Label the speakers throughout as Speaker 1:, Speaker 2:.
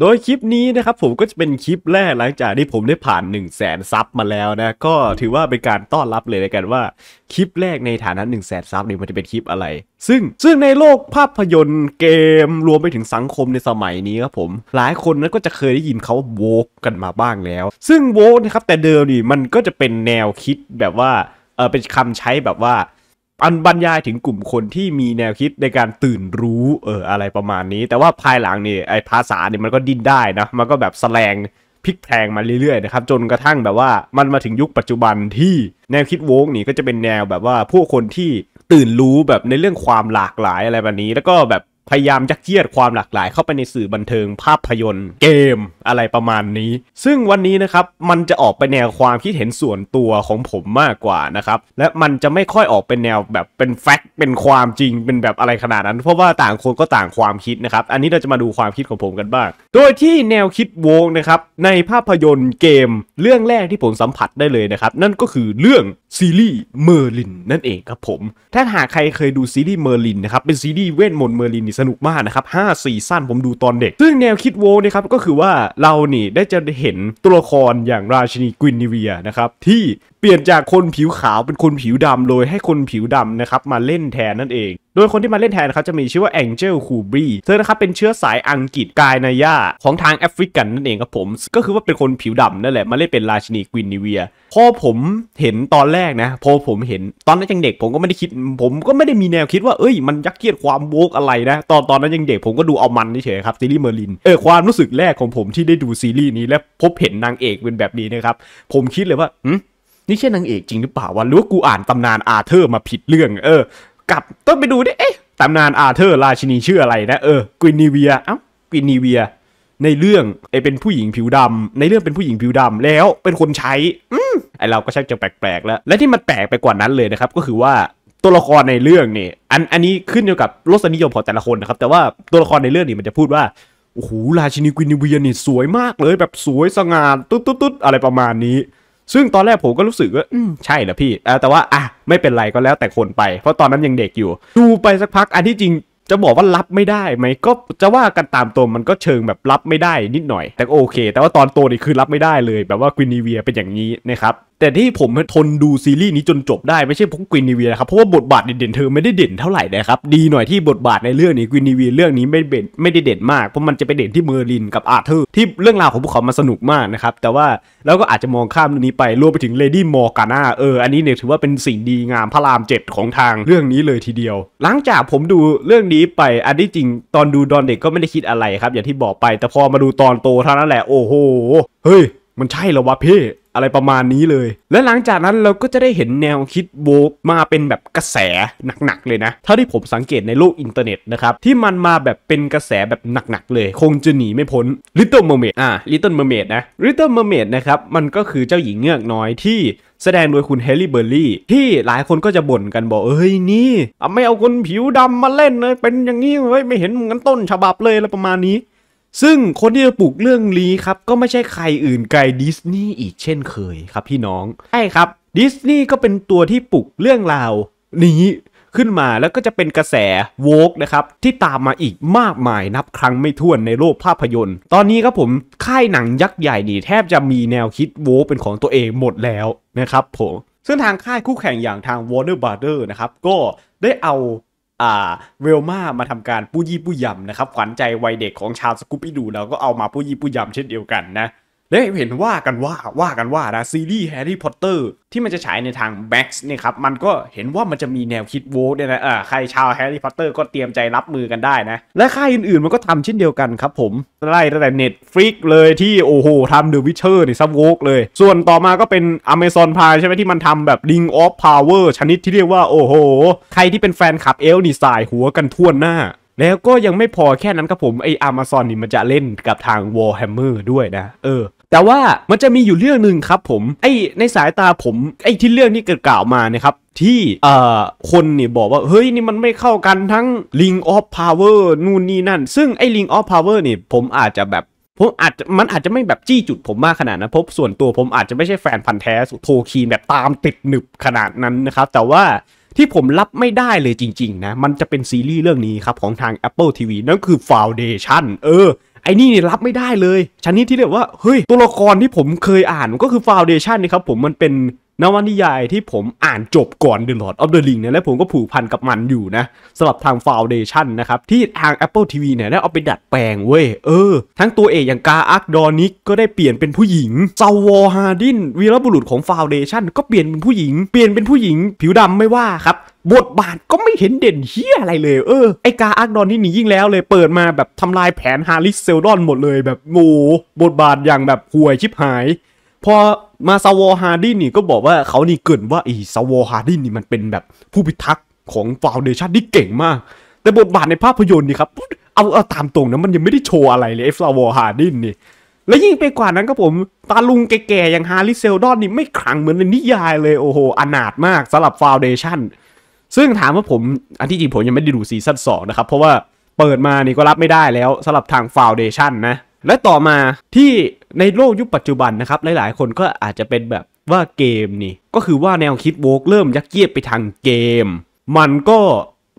Speaker 1: โดยคลิปนี้นะครับผมก็จะเป็นคลิปแรกหลังจากที่ผมได้ผ่าน 1 0 0 0 0แสนซับมาแล้วนะก็ถือว่าเป็นการต้อนรับเลยในกันว่าคลิปแรกในฐานะ1 0 0 0 0แสนซับนี่มันจะเป็นคลิปอะไร ซึ่งซึ่งในโลกภาพยนตร์เกมรวมไปถึงสังคมในสมัยนี้ครับผมหลายคนนั้นก็จะเคยได้ยินเขาโวกกันมาบ้างแล้ว ซึ่งโวกนะครับแต่เดิมนี่มันก็จะเป็นแนวคิดแบบว่าเออเป็นคำใช้แบบว่าอันบรรยายถึงกลุ่มคนที่มีแนวคิดในการตื่นรู้ เอออะไรประมาณนี้ แต่ว่าภายหลังนี่ไอภาษาเนี่ยมันก็ดิ้นได้นะมันก็แบบแสลงพลิกแพงมาเรื่อยๆนะครับ จนกระทั่งแบบว่ามันมาถึงยุคปัจจุบันที่แนวคิดโวงนี่ก็จะเป็นแนวแบบว่า ผู้คนที่ตื่นรู้แบบในเรื่องความหลากหลายอะไรแบบนี้ แล้วก็แบบพยายามยักเยียดความหลากหลายเข้าไปในสื่อบันเทิงภาพยนตร์เกมอะไรประมาณนี้ ซึ่งวันนี้นะครับมันจะออกไปแนวความคิดเห็นส่วนตัวของผมมากกว่านะครับและมันจะไม่ค่อยออกเป็นแนวแบบเป็นแฟกต์เป็นความจริงเป็นแบบอะไรขนาดนั้น เพราะว่าต่างคนก็ต่างความคิดนะครับอันนี้เราจะมาดูความคิดของผมกันบ้าง โดยที่แนวคิดวงนะครับในภาพยนตร์เกมเรื่องแรกที่ผมสัมผัสได้เลยนะครับนั่นก็คือเรื่องซีรีส์เมอร์ลินนั่นเองครับผม ถ้าหากใครเคยดูซีรีส์เมอร์ลินนะครับเป็นซีรีส์เวทมนต์เมอร์ลินสนุกมากนะครับห้าซีซั่นผมดูตอนเด็ก ซึ่งแนวคิดโวนะครับ ก็คือว่าเรานี่ได้จะเห็นตัวละครอย่างราชินีกวินนิเวียนะครับ ที่เปลี่ยนจากคนผิวขาวเป็นคนผิวดำโดยให้คนผิวดำนะครับมาเล่นแทนนั่นเองโดยคนที่มาเล่นแทนเขาจะมีชื่อว่าแองเจลคูบีเธอนะครับเป็นเชื้อสายอังกฤษกายนายาของทางแอฟริกันนั่นเองครับผม ก็คือว่าเป็นคนผิวดำนั่นแหละมาเล่นเป็นราชินีกวินนิเวีย พอผมเห็นตอนแรกนะพอผมเห็นตอนนั้นยังเด็ก ผมก็ไม่ได้คิด ผมก็ไม่ได้มีแนวคิดว่าเอ้ยมันยักเกียดความโวกอะไรนะตอนตอนนั้นยังเด็กผมก็ดูเอามันเฉยครับ ซีรีส์เมอร์ลินเออความรู้สึกแรกของผมที่ได้ดูซีรีส์นี้ และพบเห็นนางเอกเป็นแบบนี้นะครับผมคิดเลยว่านี่ใช่นางเอกจริงหรือเปล่าวะหรือว่ากูอ่านตำนานอาเธอร์ มาผิดเรื่องเออกลับต้องไปดูดิ เอ๊ะตำนานอาเธอร์ ราชินีชื่ออะไรนะ เออกินีเวียเอ้ากินีเวีย ในเรื่องไอเป็นผู้หญิงผิวดำ ในเรื่องเป็นผู้หญิงผิวดำแล้วเป็นคนใช้ อืมไอเราก็ชักจะแปลกๆ แล้ว และที่มันแปลกไปกว่านั้นเลยนะครับ ก็คือว่าตัวละครในเรื่องนี่อันอันนี้ขึ้นอยู่กับรสนิยมของแต่ละคนนะครับ แต่ว่าตัวละครในเรื่องนี่มันจะพูดว่าโอ้โหราชินีกินิเวียนี่สวยมากเลยแบบสวยสง่าตุ๊ดตุ๊ดอะไรประมาณนี้ซึ่งตอนแรกผมก็รู้สึกว่าอืมใช่ละพี่ แต่ว่า อ่ะไม่เป็นไรก็แล้วแต่คนไป เพราะตอนนั้นยังเด็กอยู่ ดูไปสักพักอันที่จริงจะบอกว่ารับไม่ได้ไหม ก็จะว่ากันตามตัวมันก็เชิงแบบรับไม่ได้นิดหน่อย แต่โอเค แต่ว่าตอนโตนี่คือรับไม่ได้เลยแบบว่าควินีเวียเป็นอย่างนี้นะครับแต่ที่ผมทนดูซีรีส์นี้จนจบได้ไม่ใช่พวกกวินนีเวียนะครับเพราะว่าบทบาทเด่นๆเธอไม่ได้เด่นเท่าไหร่นะครับ ดีหน่อยที่บทบาทในเรื่องนี้กวินนีเวียเรื่องนี้ไม่เด่นไม่ได้เด่นมาก เพราะมันจะไปเด่นที่เมอร์ลินกับอาร์เธอร์ที่เรื่องราวของพวกเขามาสนุกมากนะครับแต่ว่าเราก็อาจจะมองข้ามเรื่องนี้ไปรวมไปถึงเลดี้มอร์กาน่าเอออันนี้เนี่ยถือว่าเป็นสิ่งดีงามพระรามเจ็ดของทางเรื่องนี้เลยทีเดียว หลังจากผมดูเรื่องนี้ไปอันที่จริงตอนดูดอนเด็กก็ไม่ได้คิดอะไรครับ อย่างที่บอกไป แต่พอมาดูตอนโตเท่านั้นแหละโอ้โห เฮ้ยมันใช่เหรอวะพี่อะไรประมาณนี้เลย และหลังจากนั้นเราก็จะได้เห็นแนวคิดโวกมาเป็นแบบกระแสหนักๆเลยนะเท่าที่ผมสังเกตในโลกอินเทอร์เน็ตนะครับ ที่มันมาแบบเป็นกระแสแบบหนักๆเลย คงจะหนีไม่พ้น Little Mermaid อ่า Little Mermaid นะ Little Mermaid นะครับ มันก็คือเจ้าหญิงเงือกน้อยที่แสดงโดยคุณเฮลี่เบอร์รี่ที่หลายคนก็จะบ่นกันบอก เอ้ยนี่ไม่เอาคนผิวดำมาเล่นเลย เป็นอย่างนี้เฮ้ยไม่เห็นเหมือนต้นฉบับเลยอะไรประมาณนี้ซึ่งคนที่จะปลุกเรื่องนี้ครับก็ไม่ใช่ใครอื่นไกลดิสนีย์อีกเช่นเคยครับพี่น้อง ใช่ครับ ดิสนีย์ก็เป็นตัวที่ปลุกเรื่องราวนี้ขึ้นมาแล้วก็จะเป็นกระแสโวกนะครับที่ตามมาอีกมากมายนับครั้งไม่ถ้วนในโลกภาพยนตร์ ตอนนี้ครับผมค่ายหนังยักษ์ใหญ่นี่แทบจะมีแนวคิดโวกเป็นของตัวเองหมดแล้วนะครับผมซึ่งทางค่ายคู่แข่งอย่างทาง Warner Brother นะครับก็ได้เอาอ่าเวลมา มาทำการปู้ยี่ปู้ยำนะครับขวัญใจวัยเด็กของชาวสกูปปี้ดูแล้วก็เอามาปู้ยี่ปู้ยำเช่นเดียวกันนะแล้เห็นว่ากันว่าว่ากันว่านะซีรีส์แฮร์รี่พอตเตอร์ที่มันจะฉายในทางแ a ็กซ์เนี่ยครับ มันก็เห็นว่ามันจะมีแนวคิดโวลเนี่ยนะเออใครชาวแฮร์รี่พอตเตอร์ก็เตรียมใจรับมือกันได้นะ และค่ายอื่นๆมันก็ทำเช่นเดียวกันครับผมไล่ตั้งแต่เน็ตฟลิกเลยที่โอ้โหทำเดอะวิเชอร์นี่ซับโวกเลย ส่วนต่อมาก็เป็น Amazon p r i m ใช่ไหมที่มันทำแบบลิงออฟพาวเวอร์ชนิดที่เรียกว่าโอ้โหใครที่เป็นแฟนคลับเอลนี่สายหัวกันทั่วหน้าแล้วก็ยังไม่พอแค่นั้นครับผมไออามาซอนนี่มันจะเล่นกับทาง Warhammer ด้วยนะ เออแต่ว่ามันจะมีอยู่เรื่องหนึ่งครับผม ไอ้ในสายตาผมไอ้ที่เรื่องที่เกิดกล่าวมานะครับที่เอ่อคนนี่บอกว่าเฮ้ยนี่มันไม่เข้ากันทั้ง Ring of Power นู่นนี่นั่น ซึ่งไอ้ Ring of Power นี่ผมอาจจะแบบผมอาจจะมันอาจจะไม่แบบจี้จุดผมมากขนาดนั้นพบส่วนตัวผมอาจจะไม่ใช่แฟนพันธ์แท้สุโทคีนแบบตามติดหนึบขนาดนั้นนะครับแต่ว่าที่ผมรับไม่ได้เลยจริงๆนะมันจะเป็นซีรีส์เรื่องนี้ครับของทาง Apple TV นั่นคือ Foundation เออไอ้นี่เนี่ยรับไม่ได้เลยชนิดที่เรียกว่า เฮ้ย ตัวละครที่ผมเคยอ่านก็คือฟาวเดชันนี่ครับ ผมมันเป็นนวนิยายที่ผมอ่านจบก่อน The Lord of the Ring เนี่ยและผมก็ผูกพันกับมันอยู่นะสำหรับทาง Foundation นะครับ ที่ทาง Apple TV เนี่ยได้เอาไปดัดแปลงเว้ย เออ ทั้งตัวเอกอย่างกาอักดอนิกก็ได้เปลี่ยนเป็นผู้หญิงซาวอฮาดิน วีรบุรุษของ Foundation ก็เปลี่ยนเป็นผู้หญิง เปลี่ยนเป็นผู้หญิงผิวดำไม่ว่าครับ บทบาทก็ไม่เห็นเด่นเฮี้ยอะไรเลย เออ ไอกาอักดอนนี่หนียิ่งแล้วเลยเปิดมาแบบทำลายแผนฮาริสเซลดอนหมดเลยแบบโง่บทบาทอย่างแบบห่วยชิบหายพอมาซาวฮาร์ดินนี่ก็บอกว่าเขานี่เกินว่าไอ้ซาวฮาร์ดินนี่มันเป็นแบบผู้พิทักษ์ของฟาวเดชั่นที่เก่งมาก แต่บทบาทในภาพยนตร์นี่ครับเอาเอาตามตรงนะมันยังไม่ได้โชว์อะไรเลยไอ้ซาวฮาร์ดินนี่และยิ่งไปกว่านั้นก็ผม ตาลุงแก่ๆ อย่างฮาริเซลดอนนี่ไม่ขลังเหมือนในนิยายเลยโอ้โหอนาถมากสำหรับฟาวเดชั่น ซึ่งถามว่าผมอันที่จริงผมยังไม่ได้ดูซีซั่นสองนะครับ เพราะว่าเปิดมานี่ก็รับไม่ได้แล้วสำหรับทางฟาวเดชั่นนะและต่อมาที่ในโลกยุคปัจจุบันนะครับ หลายๆคนก็อาจจะเป็นแบบว่าเกมนี่ ก็คือว่าแนวคิดโวกเริ่มยักเยียดไปทางเกม มันก็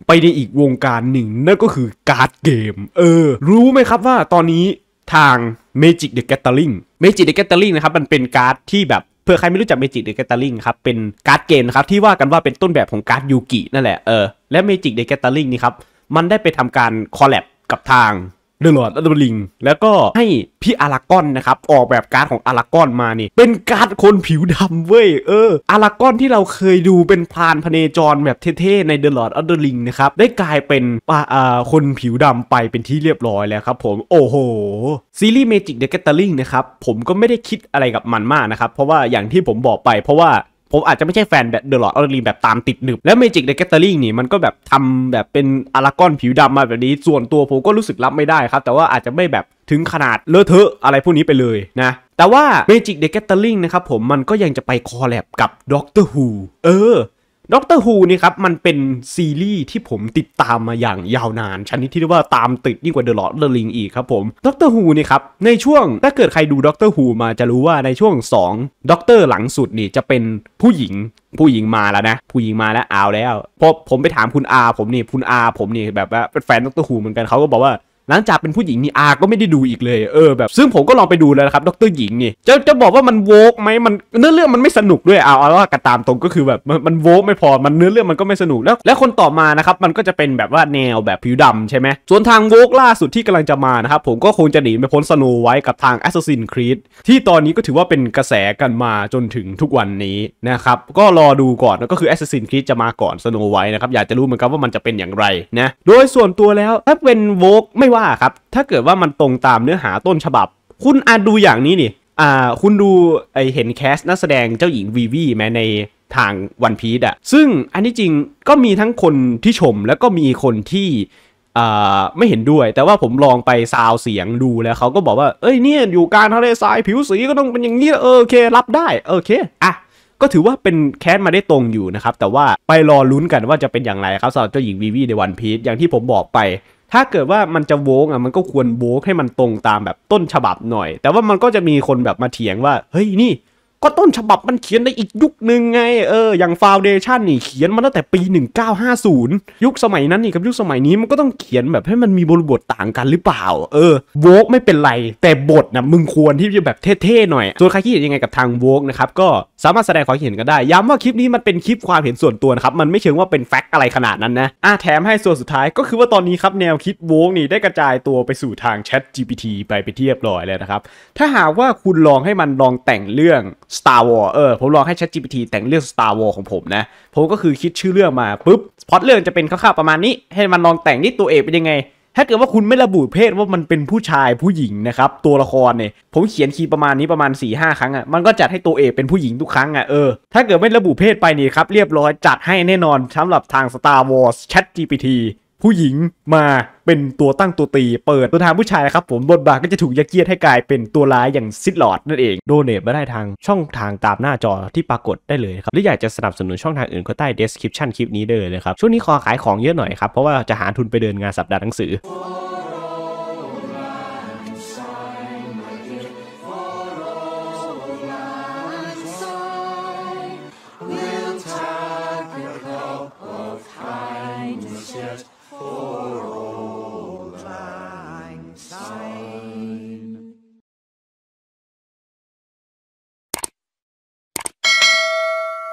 Speaker 1: ไปในอีกวงการหนึ่ง นั่นก็คือการ์ดเกม เออ รู้ไหมครับว่าตอนนี้ทาง Magic the Gathering Magic the Gathering นะครับมันเป็นการ์ดที่แบบเพื่อใครไม่รู้จัก Magic the Gathering ครับ เป็นการ์ดเกมครับที่ว่ากันว่าเป็นต้นแบบของการ์ดยูกินั่นแหละเออและ Magic the Gathering นี่ครับมันได้ไปทำการคอลแลบกับทางเดอะลอร์ดลเดอะลิงแล้วก็ให้พี่อารากอนนะครับออกแบบการ์ดของอารากอนมานี่ เป็นการ์ดคนผิวดำเว้ยเอออารากอนที่เราเคยดูเป็นพานพเนจรแบบเท่ๆในเดอะลอร์ดลเดอะลิงนะครับได้กลายเป็นปาอ่าคนผิวดำไปเป็นที่เรียบร้อยแล้วครับผมโอ้โหซีรีส์เมจิกเดอะแกตเตอร์ลิงนะครับผมก็ไม่ได้คิดอะไรกับมันมากนะครับเพราะว่าอย่างที่ผมบอกไป เพราะว่าผมอาจจะไม่ใช่แฟนแบบเดอะลอดออรีแบบตามติดหนึบแล้วเมจิกเดอะแกตเตอริงนี่มันก็แบบทำแบบเป็นอารากอนผิวดำมาแบบนี้ ส่วนตัวผมก็รู้สึกรับไม่ได้ครับ แต่ว่าอาจจะไม่แบบถึงขนาดเลอะเทอะอะไรพวกนี้ไปเลยนะ แต่ว่า Magic t h ก g a ต h e r i n g นะครับผมมันก็ยังจะไปคอลแลบกับด็อกเตอร์ฮูเออด็อกเตอร์ฮูนี่ครับมันเป็นซีรีส์ที่ผมติดตามมาอย่างยาวนานชนิดที่เรียกว่าตามติดยิ่งกว่าเดอะลอตเดอะลิงอีกครับผมด็อกเตอร์ฮูนี่ครับในช่วงถ้าเกิดใครดูด็อกเตอร์ฮูมาจะรู้ว่าในช่วง 2ด็อกเตอร์หลังสุดนี่จะเป็นผู้หญิงผู้หญิงมาแล้วนะ ผู้หญิงมาแล้วเอาแล้วพอผมไปถามคุณอาผมนี่คุณอาผมนี่แบบว่าเป็นแฟนด็อกเตอร์ฮูเหมือนกันเขาก็บอกว่าหลังจากเป็นผู้หญิงนี่อาก็ไม่ได้ดูอีกเลยเออแบบซึ่งผมก็ลองไปดูแล้วครับดรหญิงนี่จะจะบอกว่ามันโวกไหมมันเนื้อเรื่องมันไม่สนุกด้วยเอาเอาว่ากันตามตรงก็คือแบบมันโวกไม่พอมันเนื้อเรื่องมันก็ไม่สนุกแล้วแล้วคนต่อมานะครับมันก็จะเป็นแบบว่าแนวแบบผิวดำใช่ไหมส่วนทางโวกล่าสุดที่กำลังจะมานะครับผมก็คงจะหนีไปพ้นสโนไว้กับทาง Assassin Creed ที่ตอนนี้ก็ถือว่าเป็นกระแสกันมาจนถึงทุกวันนี้นะครับก็รอดูก่อนก็คือ Assassin Creed จะมาก่อนสโนไว้นะครับอยากจะรู้เหมือนกันว่ามันจะเป็นอย่างไรนะโดยส่วนตัวแล้วถ้าเป็นโวกไม่ว่า่าครับถ้าเกิดว่ามันตรงตามเนื้อหาต้นฉบับ คุณอาจดูอย่างนี้นี่อ่าคุณดูไอเห็นแคสนักแสดงเจ้าหญิงวีวีไหมในทางวันพีซอะ ซึ่งอันที่จริงก็มีทั้งคนที่ชมแล้วก็มีคนที่ไม่เห็นด้วย แต่ว่าผมลองไปซาวเสียงดูแล้วเขาก็บอกว่า เอ้ยเนี่ยอยู่การทะเลทรายผิวสีก็ต้องเป็นอย่างนี้เออโอเค รับได้โอเคอ่ะก็ถือว่าเป็นแคสมาได้ตรงอยู่นะครับ แต่ว่าไปรอลุ้นกันว่าจะเป็นอย่างไรครับสำหรับเจ้าหญิงวีวีในวันพีซอย่างที่ผมบอกไปถ้าเกิดว่ามันจะโวงอ่ะมันก็ควรโวงให้มันตรงตามแบบต้นฉบับหน่อย แต่ว่ามันก็จะมีคนแบบมาเถียงว่าเฮ้ยนี่ก็ต้นฉบับมันเขียนในอีกยุคหนึ่งไง เอออย่างฟาวเดชันนี่เขียนมาตั้งแต่ปี 1950 ยุคสมัยนั้นนี่กับ ยุคสมัยนี้มันก็ต้องเขียนแบบให้มันมีบริบทต่างกันหรือเปล่า เออโวกไม่เป็นไร แต่บทนะมึงควรที่จะแบบเท่ๆหน่อย ส่วนใครคิดยังไงกับทางโวกนะครับก็สามารถแสดงความเห็นกันได้ ย้ำว่าคลิปนี้มันเป็นคลิปความเห็นส่วนตัวนะครับมันไม่เชิงว่าเป็นแฟกต์อะไรขนาดนั้นนะอ่ะแถมให้ส่วนสุดท้ายก็คือว่าตอนนี้ครับแนวคิดโวกนี่ได้กระจายตัวไปสู่ทาง Chat GPT ไปไปเทียบร้อยแล้วนะครับถ้าหากว่าคุณลองให้มันลองแต่งเรื่อง Star War เออ ผมลองให้ ChatGPT แต่งเรื่อง Star War ของผมนะ ผมก็คือคิดชื่อเรื่องมาปุ๊บพอดเรื่องจะเป็นคร่าวๆประมาณนี้ ให้มันลองแต่งนี่ตัวเอกเป็นยังไง ถ้าเกิดว่าคุณไม่ระบุเพศว่ามันเป็นผู้ชายผู้หญิงนะครับ ตัวละครเนี่ย ผมเขียนคีย์ประมาณนี้ประมาณ4ี่ห้าครั้งอะ่ะ มันก็จัดให้ตัวเอกเป็นผู้หญิง ทุกครั้งอะ่ะ เออ ถ้าเกิดไม่ระบุเพศไปนี่ครับเรียบร้อยจัดให้แน่นอนสำหรับทาง Star Wars Chat GPT ผู้หญิงมาเป็นตัวตั้งตัวตีเปิด ตัวทางผู้ชายนะครับ ผมบทบาทก็จะถูกยักเกียดให้กลายเป็นตัวร้ายอย่างซิดหลอดนั่นเองโดเนทมาได้ทางช่องทางตามหน้าจอที่ปรากฏได้เลยครับ หรืออยากจะสนับสนุนช่องทางอื่นก็ใต้ description คลิปนี้เลยนะครับ ช่วงนี้ขอขายของเยอะหน่อยครับ เพราะว่าจะหาทุนไปเดินงานสัปดาห์หนังสือ